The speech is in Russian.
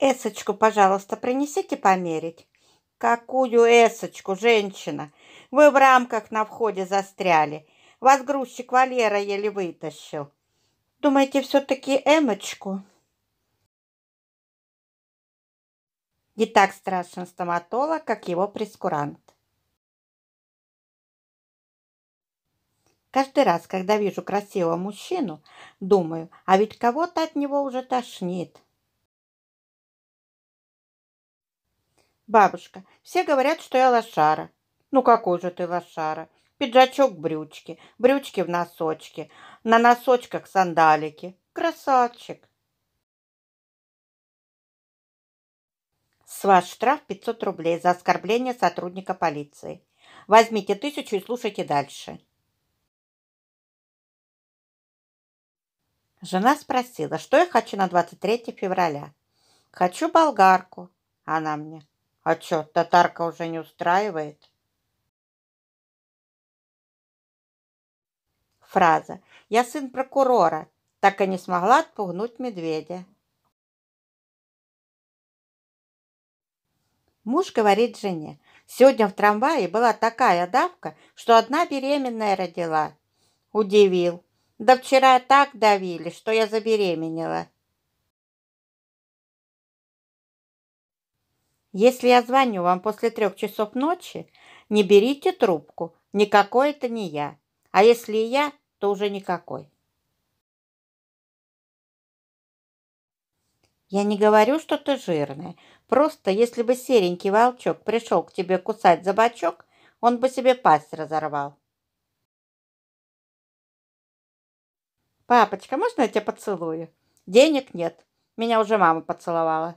«Эсочку, пожалуйста, принесите померить». «Какую эсочку, женщина? Вы в рамках на входе застряли. Вас грузчик Валера еле вытащил». «Думаете, все-таки эмочку?» Не так страшен стоматолог, как его прескурант. Каждый раз, когда вижу красивого мужчину, думаю, а ведь кого-то от него уже тошнит. Бабушка, все говорят, что я лошара. Ну какой же ты лошара? Пиджачок брючки, брючки в носочке, на носочках сандалики. Красавчик. С вас штраф 500 рублей за оскорбление сотрудника полиции. Возьмите тысячу и слушайте дальше. Жена спросила, что я хочу на 23 февраля. Хочу болгарку. Она мне а что татарка уже не устраивает фраза я сын прокурора так и не смогла отпугнуть медведя Муж говорит жене, сегодня в трамвае была такая давка, что одна беременная родила. Удивил. Да вчера так давили, что я забеременела. Если я звоню вам после трех часов ночи, не берите трубку. Никакой это не я. А если я, то уже никакой. Я не говорю, что ты жирная. Просто если бы серенький волчок пришел к тебе кусать за бочок, он бы себе пасть разорвал. Папочка, можно я тебя поцелую? Денег нет. Меня уже мама поцеловала.